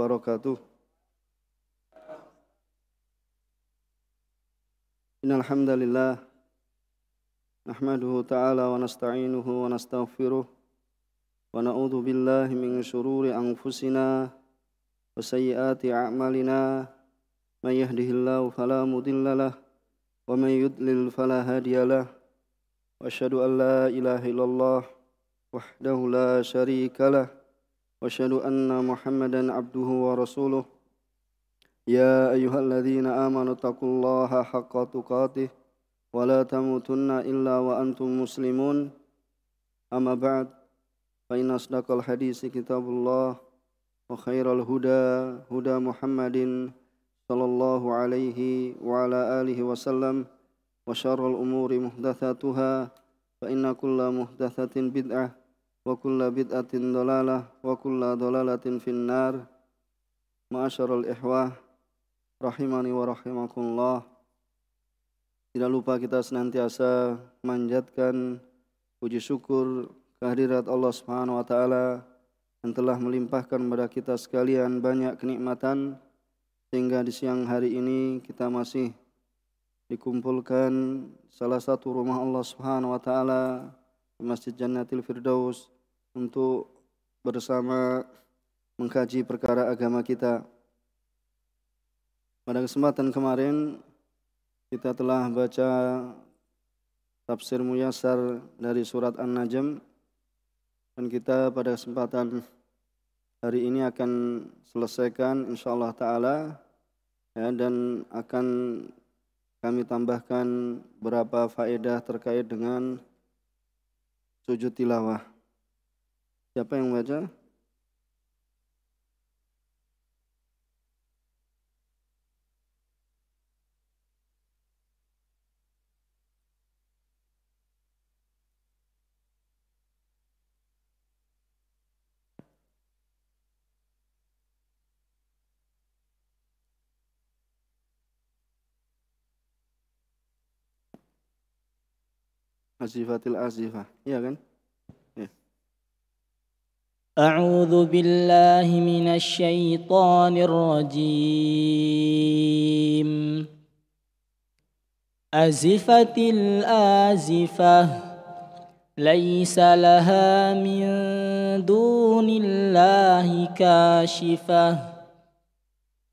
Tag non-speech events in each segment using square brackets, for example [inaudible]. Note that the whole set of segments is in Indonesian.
wabarakatuh. Innal hamdalillah nahmaduhu ta'ala wa nasta'inuhu wa nastaghfiruh wa na'udzu billahi min shururi anfusina wa sayyiati a'malina may yahdihillahu fala mudilla wa man yudlil fala hadiyalah wa asyhadu an la ilaha illallah wahdahu la syarika واشهد ان محمدا عبده ورسوله يا ايها الذين امنوا اتقوا الله حق تقاته ولا تموتن الا وانتم مسلمون اما بعد فان اصدق الحديث كتاب الله وخير الهدى هدى محمد صلى الله عليه وعلى اله وسلم وشر الامور محدثاتها فان كل محدثه بدعه wa kulla bid'atin dolalah wa kulla dolalatin finnar ma'asyarul ihwah rahimani wa rahimakumullah tidak lupa kita senantiasa manjatkan puji syukur kehadirat Allah Subhanahu wa taala yang telah melimpahkan kepada kita sekalian banyak kenikmatan sehingga di siang hari ini kita masih dikumpulkan salah satu rumah Allah Subhanahu wa taala Masjid Jannatil Firdaus untuk bersama mengkaji perkara agama kita. Pada kesempatan kemarin kita telah baca tafsir muyasar dari surat An-Najm dan kita pada kesempatan hari ini akan selesaikan insyaallah taala ya dan akan kami tambahkan beberapa faedah terkait dengan Tujuh tilawah. Siapa yang baca? Azifatil azifah, iya kan? Ya. A'udzu billahi minasy syaithanir rajim. Azifatil azifah ليس لها من دون الله كاشفه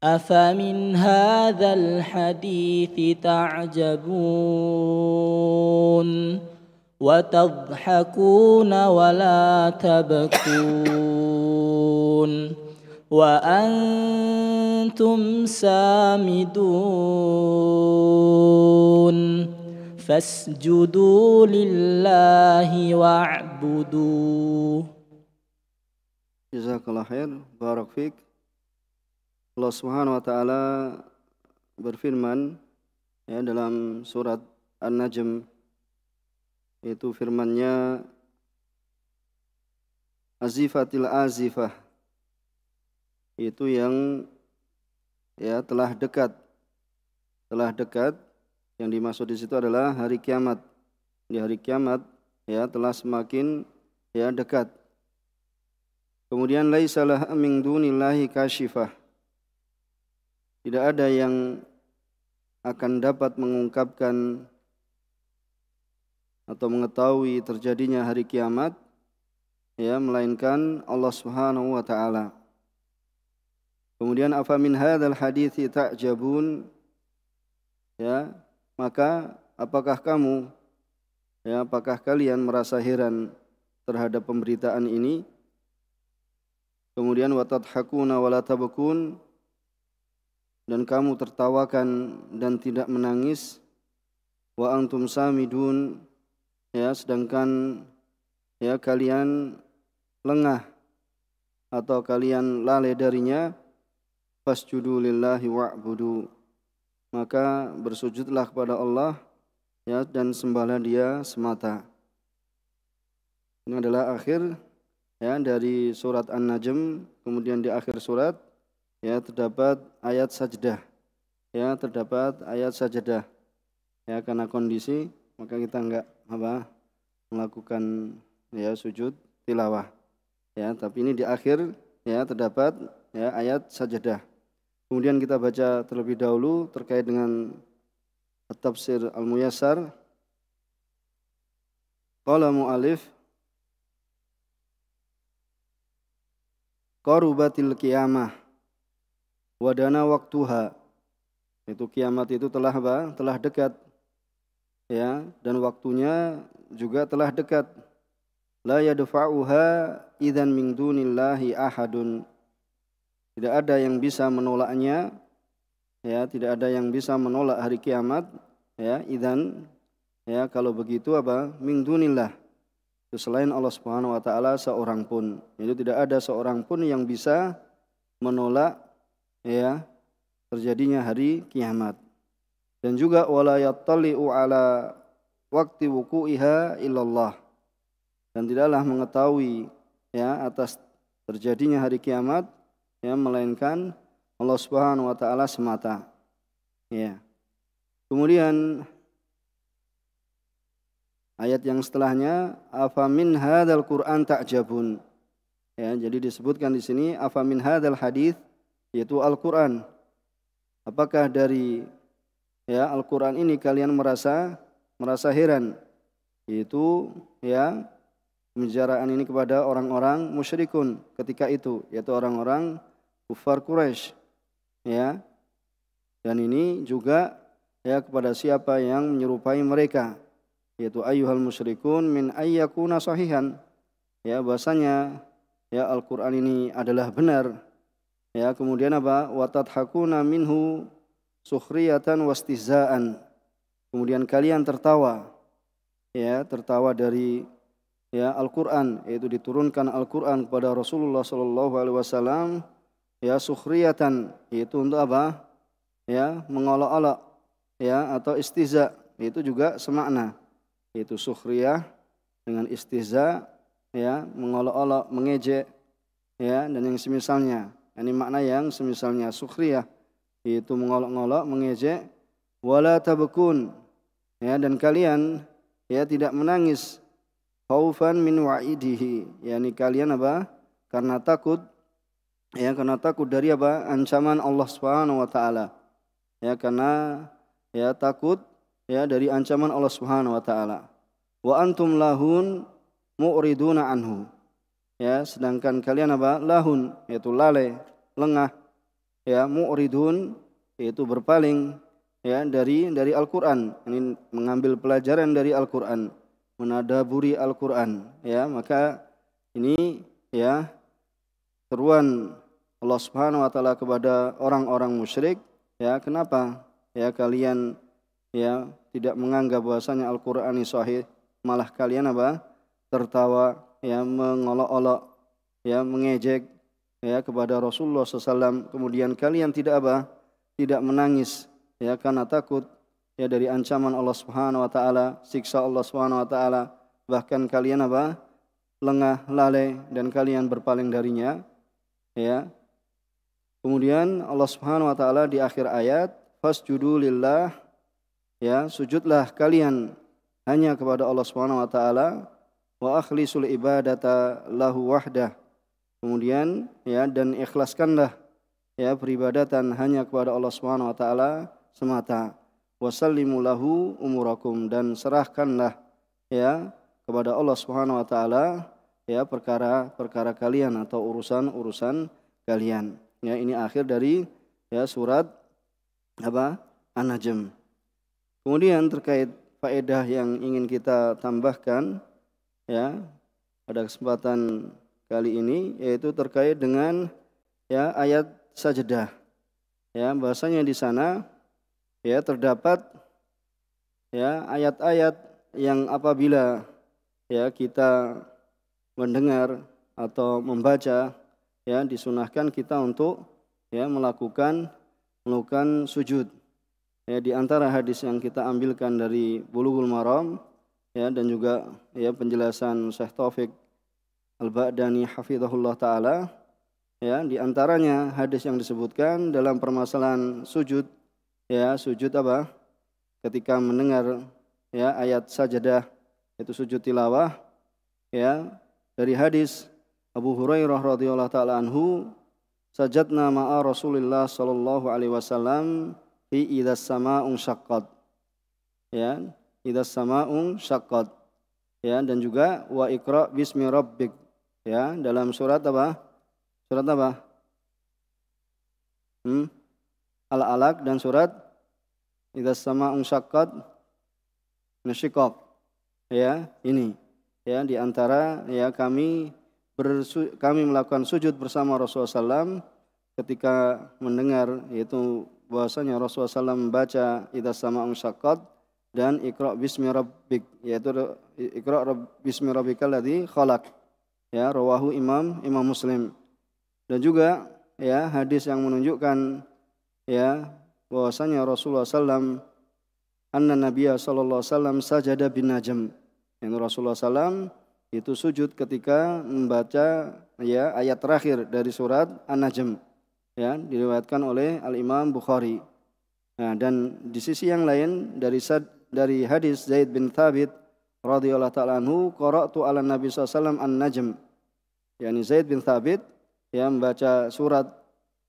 افمن هذا الحديث تعجبون وتضحكون ولا تبكون وأنتم سامدون فاسجدوا لله واعبدوا جزاك الله خير بارك فيك الله سبحانه وتعالى taala berfirman ya dalam surat An-Najm yaitu firmannya azifatil azifah itu yang ya telah dekat telah dekat yang dimaksud di situ adalah hari kiamat di hari kiamat ya telah semakin ya dekat kemudian laisalah min dunillahi kasyifah tidak ada yang akan dapat mengungkapkan atau mengetahui terjadinya hari kiamat ya melainkan Allah Subhanahu wa taala. Kemudian afa min hadzal haditsi ta'jabun ya maka apakah kamu ya apakah kalian merasa heran terhadap pemberitaan ini? Kemudian wa la tabkun dan kamu tertawakan dan tidak menangis wa antum samidun ya sedangkan ya kalian lengah atau kalian lalai darinya fasjudu lillahi wa'budu maka bersujudlah kepada Allah ya dan sembahlah dia semata ini adalah akhir ya dari surat An-Najm kemudian di akhir surat ya terdapat ayat sajdah ya terdapat ayat sajdah ya karena kondisi maka kita enggak apa melakukan ya sujud tilawah ya tapi ini di akhir ya terdapat ya ayat sajadah kemudian kita baca terlebih dahulu terkait dengan tafsir al-muyassar qala mu'alif qarubatil qiyamah wadana waktuha itu kiamat itu telah apa? telah dekat ya dan waktunya juga telah dekat la yadfa'uha idzan min dunillahi ahadun tidak ada yang bisa menolaknya ya tidak ada yang bisa menolak hari kiamat ya idzan ya kalau begitu apa min dunillah selain Allah Subhanahu wa taala seorang pun itu tidak ada seorang pun yang bisa menolak ya terjadinya hari kiamat dan juga wala yattali'u ala waqti wuku'iha illallah dan tidaklah mengetahui ya atas terjadinya hari kiamat ya melainkan Allah Subhanahu wa taala semata ya kemudian ayat yang setelahnya min hadzal Quran ta'jabun ya jadi disebutkan di sini min hadzal hadis yaitu Al-Qur'an apakah dari ya Al-Qur'an ini kalian merasa merasa heran yaitu ya pembicaraan ini kepada orang-orang musyrikun ketika itu yaitu orang-orang kufar Quraisy ya dan ini juga ya kepada siapa yang menyerupai mereka yaitu ayyuhal musyrikun min ayyakuna sahihan ya bahasanya ya Al-Qur'an ini adalah benar ya kemudian apa watat hakuna minhu sukhriyatan wastizaan Kemudian kalian tertawa ya, tertawa dari ya Al-Qur'an yaitu diturunkan Al-Qur'an kepada Rasulullah sallallahu alaihi wasallam ya sukhriyatan yaitu untuk apa? Ya, mengolok-olok ya atau istiza, itu juga semakna yaitu sukhriyah dengan istiza, ya mengolok-olok mengejek ya dan yang semisalnya ini makna yang semisalnya sukhriyah yaitu mengolok-olok, mengejek, wala tabekun ya dan kalian ya tidak menangis khaufan min wa'idihi ini kalian apa karena takut ya karena takut dari apa ancaman Allah Subhanahu wa taala ya karena ya takut ya dari ancaman Allah Subhanahu wa taala wa antum lahun mu'riduna anhu ya sedangkan kalian apa lahun yaitu lale, lengah ya mu'ridun yaitu berpaling ya dari dari Al-Qur'an. Ini mengambil pelajaran dari Al-Qur'an, menadaburi Al-Qur'an, ya. Maka ini ya seruan Allah Subhanahu wa taala kepada orang-orang musyrik, ya, kenapa? Ya kalian ya tidak menganggap bahwasanya Al-Qur'an ini sahih, malah kalian apa? tertawa, ya mengolok-olok, ya mengejek, ya kepada Rasulullah SAW kemudian kalian tidak apa tidak menangis ya karena takut ya dari ancaman Allah Subhanahu wa taala siksa Allah Subhanahu wa taala bahkan kalian apa lengah lalai dan kalian berpaling darinya ya kemudian Allah Subhanahu wa taala di akhir ayat fasjudu lillah ya sujudlah kalian hanya kepada Allah Subhanahu wa taala wa akhlisul ibadata lahu wahdah Kemudian ya dan ikhlaskanlah ya peribadatan hanya kepada Allah Subhanahu wa taala semata. Wasallimu umurakum dan serahkanlah ya kepada Allah Subhanahu wa taala ya perkara-perkara kalian atau urusan-urusan kalian. Ya ini akhir dari ya surat apa? An-Najm. Kemudian terkait faedah yang ingin kita tambahkan ya pada kesempatan kali ini yaitu terkait dengan ya ayat sajadah. Ya, bahasanya di sana ya terdapat ya ayat-ayat yang apabila ya kita mendengar atau membaca ya disunahkan kita untuk ya melakukan melakukan sujud. Ya di antara hadis yang kita ambilkan dari Bulughul Maram ya dan juga ya penjelasan Syekh Taufik Al-Ba'dani hafizahullah taala ya di antaranya hadis yang disebutkan dalam permasalahan sujud ya sujud apa ketika mendengar ya ayat sajadah itu sujud tilawah ya dari hadis Abu Hurairah radhiyallahu taala anhu sajadna ma'a Rasulillah sallallahu alaihi wasallam fi idza sama'un syaqqat ya idza sama'un syaqqat ya dan juga wa iqra bismi rabbik ya dalam surat apa? Surat apa? Hmm? Al-Alaq dan surat itu sama unsakat nasyikok. Ya, ini. Ya, diantara ya kami bersu, kami melakukan sujud bersama Rasulullah SAW ketika mendengar yaitu bahwasanya Rasulullah SAW membaca itu sama unsakat dan ikra bismi rabbik yaitu Iqra bismi rabbikal ladzi khalaq ya rawahu Imam Imam Muslim dan juga ya hadis yang menunjukkan ya bahwasanya Rasulullah SAW anna Nabiya sallallahu sallam sajada bin najm yang Rasulullah SAW itu sujud ketika membaca ya ayat terakhir dari surat An-Najm ya diriwayatkan oleh Al Imam Bukhari nah dan di sisi yang lain dari sad, dari hadis Zaid bin Thabit radhiyallahu taala anhu qara'tu ala Nabi sallallahu An-Najm. yakni Zaid bin Thabit ya membaca surat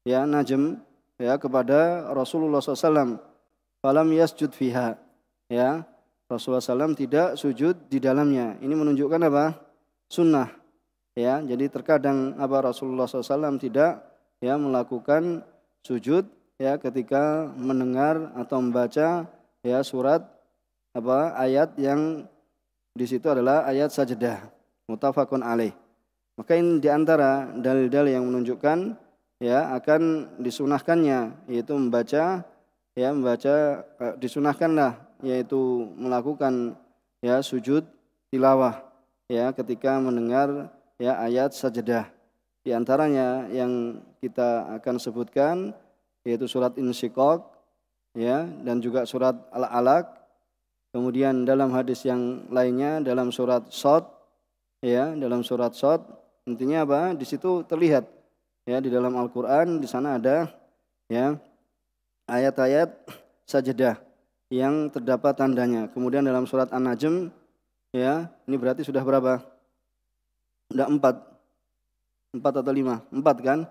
ya Najm ya kepada Rasulullah SAW. Falam yasjud fiha ya Rasulullah SAW tidak sujud di dalamnya. Ini menunjukkan apa? Sunnah ya. Jadi terkadang apa Rasulullah SAW tidak ya melakukan sujud ya ketika mendengar atau membaca ya surat apa ayat yang di situ adalah ayat sajadah mutafakun alaih. Maka ini di antara dalil-dalil yang menunjukkan ya akan disunahkannya yaitu membaca ya membaca e, disunahkanlah yaitu melakukan ya sujud tilawah ya ketika mendengar ya ayat sajadah. Di antaranya yang kita akan sebutkan yaitu surat Insyikok ya dan juga surat Al-Alaq Kemudian dalam hadis yang lainnya dalam surat Sot ya, dalam surat Sot intinya apa? Di situ terlihat ya di dalam Al-Qur'an di sana ada ya ayat-ayat sajadah yang terdapat tandanya. Kemudian dalam surat An-Najm ya, ini berarti sudah berapa? Sudah empat. Empat atau lima? Empat kan?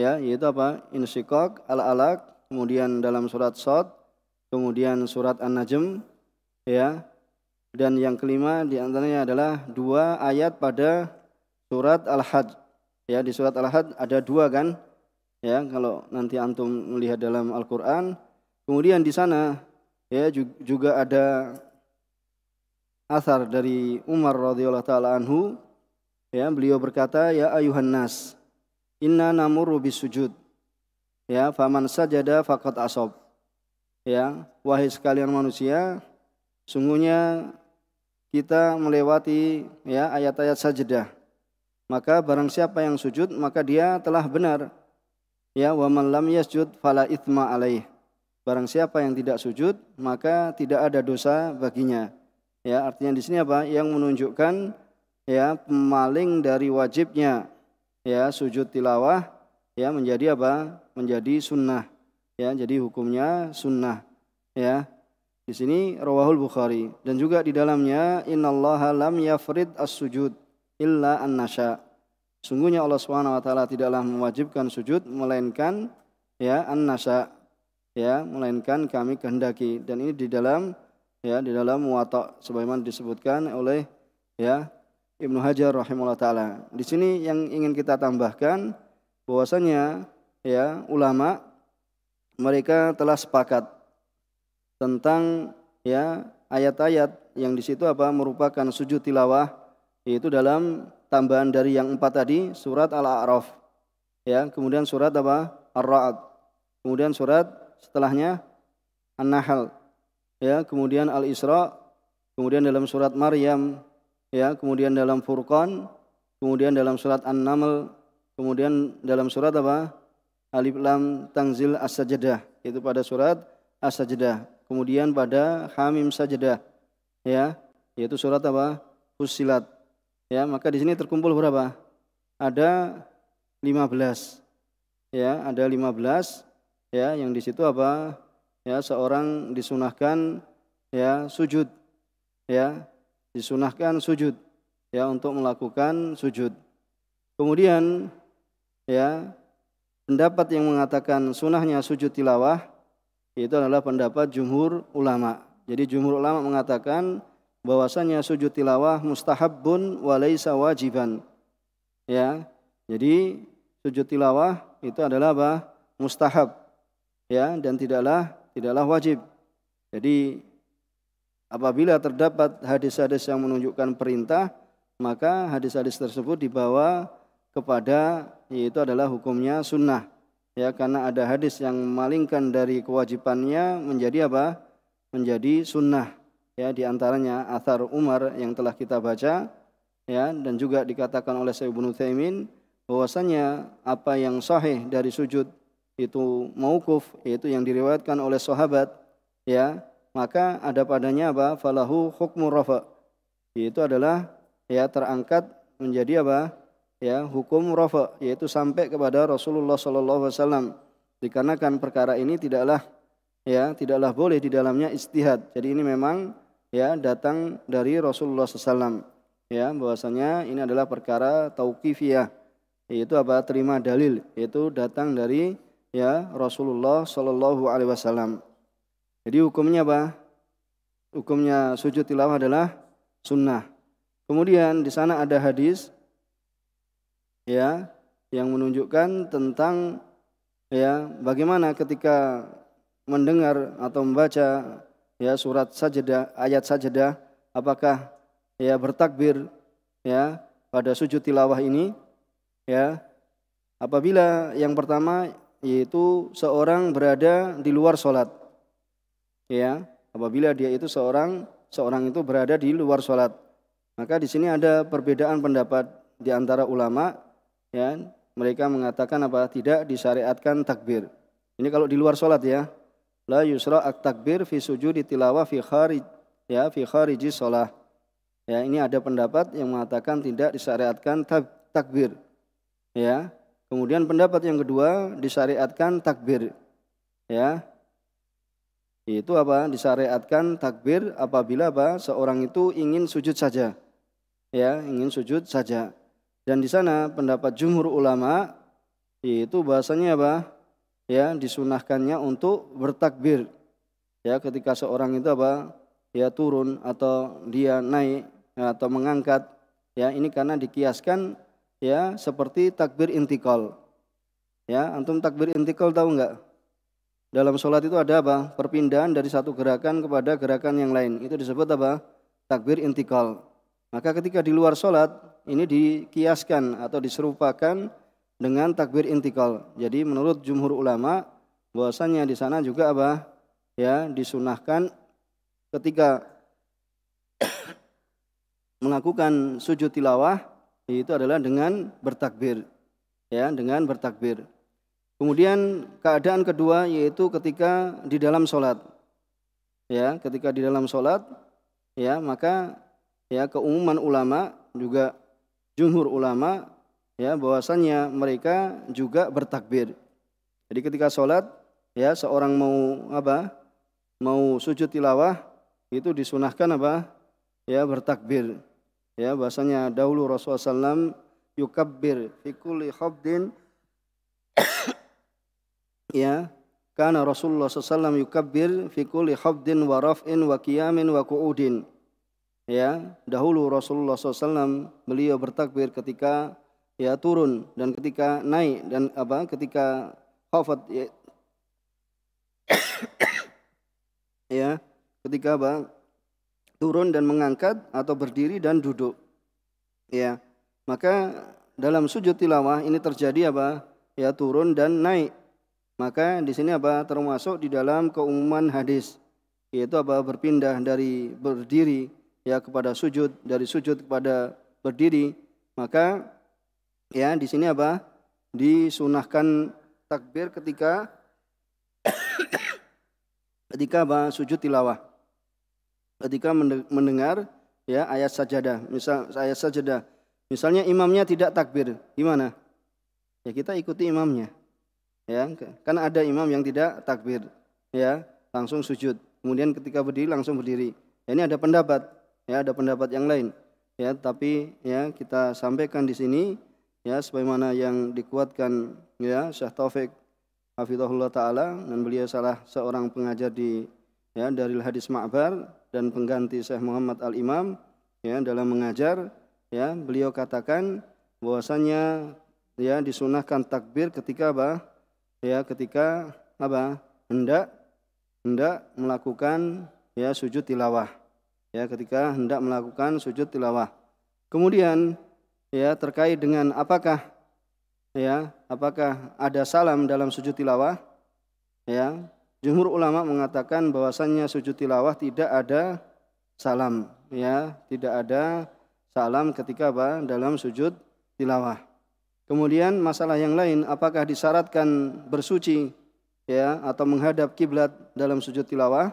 Ya, yaitu apa? Insyikok, al alak, kemudian dalam surat Sot, kemudian surat An-Najm, ya. Dan yang kelima di antaranya adalah dua ayat pada surat Al-Hajj. Ya, di surat Al-Hajj ada dua kan? Ya, kalau nanti antum melihat dalam Al-Qur'an, kemudian di sana ya juga ada asar dari Umar radhiyallahu taala anhu ya beliau berkata ya ayuhan nas inna bis sujud ya faman sajada faqad asab ya wahai sekalian manusia Sungguhnya kita melewati ya ayat-ayat sajadah. Maka barang siapa yang sujud maka dia telah benar. Ya wa man lam yasjud fala itsma alaih. Barang siapa yang tidak sujud maka tidak ada dosa baginya. Ya artinya di sini apa? Yang menunjukkan ya pemaling dari wajibnya ya sujud tilawah ya menjadi apa? Menjadi sunnah. Ya jadi hukumnya sunnah. Ya di sini rawahul Bukhari dan juga di dalamnya innallaha lam yafrid as-sujud illa an nasha. Sungguhnya Allah Subhanahu wa taala tidaklah mewajibkan sujud melainkan ya an nasha ya melainkan kami kehendaki dan ini di dalam ya di dalam muwatta sebagaimana disebutkan oleh ya Ibnu Hajar rahimahullah taala. Di sini yang ingin kita tambahkan bahwasanya ya ulama mereka telah sepakat tentang ya ayat-ayat yang di situ apa merupakan sujud tilawah yaitu dalam tambahan dari yang empat tadi surat Al-A'raf. Ya, kemudian surat apa? Ar-Ra'd. Kemudian surat setelahnya An-Nahl. Ya, kemudian Al-Isra, kemudian dalam surat Maryam, ya, kemudian dalam Furqan, kemudian dalam surat An-Naml, kemudian dalam surat apa? Alif Lam tangzil As-Sajdah, itu pada surat As-Sajdah kemudian pada hamim sajadah ya yaitu surat apa fusilat ya maka di sini terkumpul berapa ada 15 ya ada 15 ya yang di situ apa ya seorang disunahkan ya sujud ya disunahkan sujud ya untuk melakukan sujud kemudian ya pendapat yang mengatakan sunahnya sujud tilawah itu adalah pendapat jumhur ulama. Jadi jumhur ulama mengatakan bahwasanya sujud tilawah mustahabun walaisa wajiban. Ya. Jadi sujud tilawah itu adalah apa? mustahab. Ya, dan tidaklah tidaklah wajib. Jadi apabila terdapat hadis-hadis yang menunjukkan perintah, maka hadis-hadis tersebut dibawa kepada yaitu adalah hukumnya sunnah ya karena ada hadis yang memalingkan dari kewajibannya menjadi apa? Menjadi sunnah. Ya diantaranya antaranya Athar Umar yang telah kita baca ya dan juga dikatakan oleh Syaikh Ibnu Thaemin bahwasanya apa yang sahih dari sujud itu mauquf yaitu yang diriwayatkan oleh sahabat ya maka ada padanya apa falahu hukmu rafa yaitu adalah ya terangkat menjadi apa ya hukum rafa yaitu sampai kepada Rasulullah sallallahu alaihi wasallam dikarenakan perkara ini tidaklah ya tidaklah boleh di dalamnya istihad. Jadi ini memang ya datang dari Rasulullah sallallahu ya bahwasanya ini adalah perkara tauqifiyah yaitu apa terima dalil yaitu datang dari ya Rasulullah sallallahu alaihi wasallam. Jadi hukumnya apa? Hukumnya sujud tilawah adalah sunnah. Kemudian di sana ada hadis ya yang menunjukkan tentang ya bagaimana ketika mendengar atau membaca ya surat sajadah ayat sajadah apakah ya bertakbir ya pada sujud tilawah ini ya apabila yang pertama yaitu seorang berada di luar sholat ya apabila dia itu seorang seorang itu berada di luar sholat maka di sini ada perbedaan pendapat di antara ulama ya mereka mengatakan apa tidak disyariatkan takbir. Ini kalau di luar sholat ya. La yusra ak takbir fi sujud tilawah fi kharij ya fi khariji sholat. Ya, ini ada pendapat yang mengatakan tidak disyariatkan takbir. Ya. Kemudian pendapat yang kedua disyariatkan takbir. Ya. Itu apa? Disyariatkan takbir apabila apa? Seorang itu ingin sujud saja. Ya, ingin sujud saja. Dan di sana pendapat jumhur ulama itu bahasanya apa? Ya, disunahkannya untuk bertakbir. Ya, ketika seorang itu apa? Ya turun atau dia naik atau mengangkat. Ya, ini karena dikiaskan ya seperti takbir intikal. Ya, antum takbir intikal tahu enggak? Dalam sholat itu ada apa? Perpindahan dari satu gerakan kepada gerakan yang lain. Itu disebut apa? Takbir intikal. Maka ketika di luar sholat, ini dikiaskan atau diserupakan dengan takbir intikal. Jadi menurut jumhur ulama bahwasanya di sana juga apa? Ya, disunahkan ketika [coughs] melakukan sujud tilawah itu adalah dengan bertakbir. Ya, dengan bertakbir. Kemudian keadaan kedua yaitu ketika di dalam sholat. Ya, ketika di dalam sholat, ya maka ya keumuman ulama juga jumhur ulama ya bahwasanya mereka juga bertakbir. Jadi ketika sholat ya seorang mau apa mau sujud tilawah itu disunahkan apa ya bertakbir ya bahwasanya dahulu Rasulullah SAW yukabbir fi kulli khabdin [coughs] ya karena Rasulullah SAW yukabbir fi kulli khobdin wa raf'in wa ya dahulu Rasulullah SAW beliau bertakbir ketika ya turun dan ketika naik dan apa ketika khafat ya, [coughs] ya ketika apa turun dan mengangkat atau berdiri dan duduk ya maka dalam sujud tilawah ini terjadi apa ya turun dan naik maka di sini apa termasuk di dalam keumuman hadis yaitu apa berpindah dari berdiri ya kepada sujud dari sujud kepada berdiri maka ya di sini apa disunahkan takbir ketika [coughs] ketika apa sujud tilawah ketika mendengar ya ayat sajadah misal ayat sajadah misalnya imamnya tidak takbir gimana ya kita ikuti imamnya ya karena ada imam yang tidak takbir ya langsung sujud kemudian ketika berdiri langsung berdiri ya, ini ada pendapat Ya, ada pendapat yang lain. Ya, tapi ya kita sampaikan di sini ya sebagaimana yang dikuatkan ya Syekh Taufik Hafizahullah taala dan beliau salah seorang pengajar di ya dari hadis Ma'bar dan pengganti Syekh Muhammad Al Imam ya dalam mengajar ya beliau katakan bahwasanya ya disunahkan takbir ketika apa ya ketika apa hendak hendak melakukan ya sujud tilawah ya ketika hendak melakukan sujud tilawah. Kemudian ya terkait dengan apakah ya apakah ada salam dalam sujud tilawah? Ya, jumhur ulama mengatakan bahwasannya sujud tilawah tidak ada salam, ya, tidak ada salam ketika apa? dalam sujud tilawah. Kemudian masalah yang lain apakah disyaratkan bersuci ya atau menghadap kiblat dalam sujud tilawah?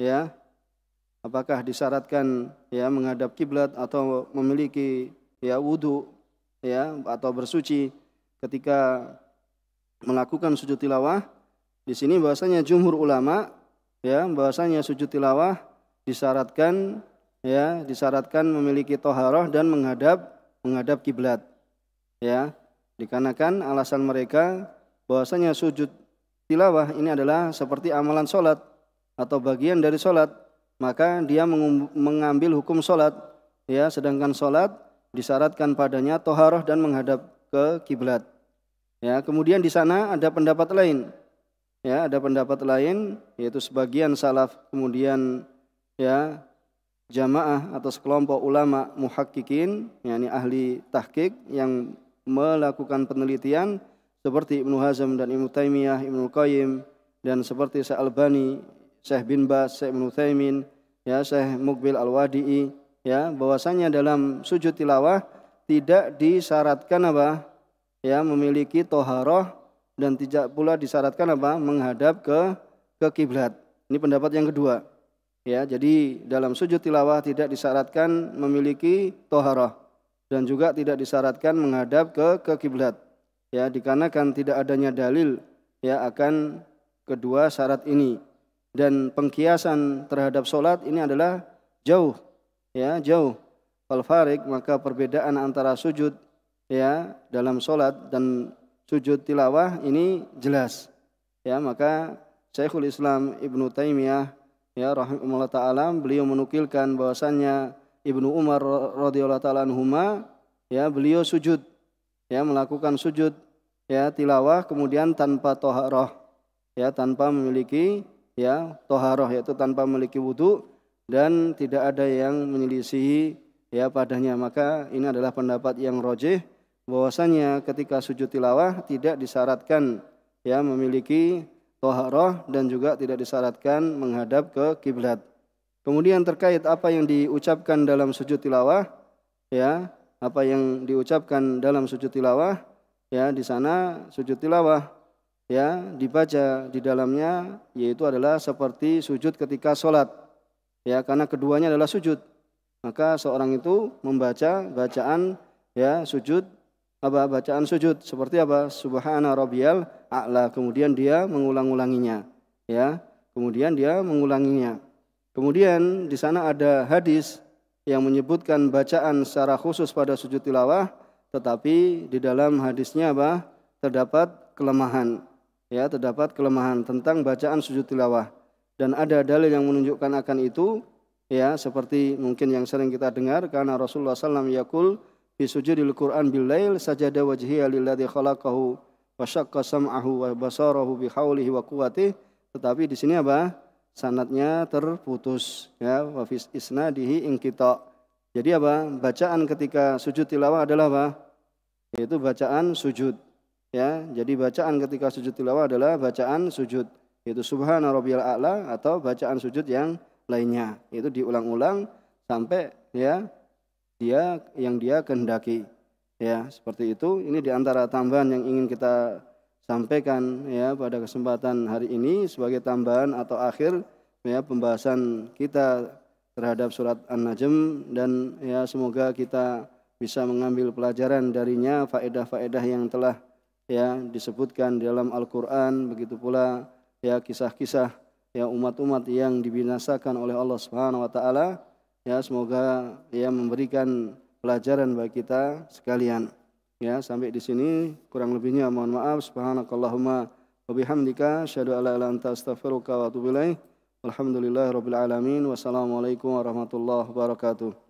Ya, apakah disyaratkan ya menghadap kiblat atau memiliki ya wudhu ya atau bersuci ketika melakukan sujud tilawah di sini bahwasanya jumhur ulama ya bahwasanya sujud tilawah disyaratkan ya disyaratkan memiliki toharoh dan menghadap menghadap kiblat ya dikarenakan alasan mereka bahwasanya sujud tilawah ini adalah seperti amalan sholat atau bagian dari sholat maka dia mengambil hukum solat, Ya, sedangkan solat disyaratkan padanya toharoh dan menghadap ke kiblat. Ya, kemudian di sana ada pendapat lain. Ya, ada pendapat lain yaitu sebagian salaf kemudian ya jamaah atau sekelompok ulama muhakkikin yakni ahli tahqiq yang melakukan penelitian seperti Ibnu Hazm dan Ibnu Taimiyah, Ibnu Qayyim dan seperti Syekh Albani, Syekh bin Bas, Syekh Ibnu Taimin ya Syekh Mukbil Al-Wadi'i ya bahwasanya dalam sujud tilawah tidak disyaratkan apa ya memiliki toharoh dan tidak pula disyaratkan apa menghadap ke ke kiblat ini pendapat yang kedua ya jadi dalam sujud tilawah tidak disyaratkan memiliki toharoh dan juga tidak disyaratkan menghadap ke ke kiblat ya dikarenakan tidak adanya dalil ya akan kedua syarat ini dan pengkiasan terhadap solat ini adalah jauh ya jauh fal farik maka perbedaan antara sujud ya dalam solat dan sujud tilawah ini jelas ya maka Syekhul Islam Ibnu Taimiyah ya rahimahullah taala beliau menukilkan bahwasannya Ibnu Umar radhiyallahu taala anhuma ya beliau sujud ya melakukan sujud ya tilawah kemudian tanpa toharoh ya tanpa memiliki ya toharoh yaitu tanpa memiliki wudhu dan tidak ada yang menyelisihi ya padanya maka ini adalah pendapat yang rojih bahwasanya ketika sujud tilawah tidak disyaratkan ya memiliki toharoh dan juga tidak disyaratkan menghadap ke kiblat kemudian terkait apa yang diucapkan dalam sujud tilawah ya apa yang diucapkan dalam sujud tilawah ya di sana sujud tilawah ya dibaca di dalamnya yaitu adalah seperti sujud ketika sholat ya karena keduanya adalah sujud maka seorang itu membaca bacaan ya sujud apa bacaan sujud seperti apa subhana rabbiyal a'la kemudian dia mengulang-ulanginya ya kemudian dia mengulanginya kemudian di sana ada hadis yang menyebutkan bacaan secara khusus pada sujud tilawah tetapi di dalam hadisnya apa terdapat kelemahan ya terdapat kelemahan tentang bacaan sujud tilawah dan ada dalil yang menunjukkan akan itu ya seperti mungkin yang sering kita dengar karena Rasulullah SAW yakul bi sujudil Quran bil lail sajada wajhiya lilladzi khalaqahu wa syaqqa sam'ahu wa basarahu bi haulihi wa quwwatihi tetapi di sini apa sanatnya terputus ya wa fi isnadihi inqita jadi apa bacaan ketika sujud tilawah adalah apa yaitu bacaan sujud Ya, jadi bacaan ketika sujud tilawah adalah bacaan sujud yaitu subhana rabbiyal a'la atau bacaan sujud yang lainnya. Itu diulang-ulang sampai ya dia yang dia kehendaki. Ya, seperti itu. Ini diantara tambahan yang ingin kita sampaikan ya pada kesempatan hari ini sebagai tambahan atau akhir ya pembahasan kita terhadap surat An-Najm dan ya semoga kita bisa mengambil pelajaran darinya faedah-faedah yang telah ya disebutkan dalam Al-Qur'an begitu pula ya kisah-kisah ya umat-umat yang dibinasakan oleh Allah Subhanahu wa taala ya semoga ya memberikan pelajaran bagi kita sekalian ya sampai di sini kurang lebihnya mohon maaf subhanakallahumma wa bihamdika syadu ala ila anta astaghfiruka wa atubu ilaik alamin wassalamualaikum warahmatullahi wabarakatuh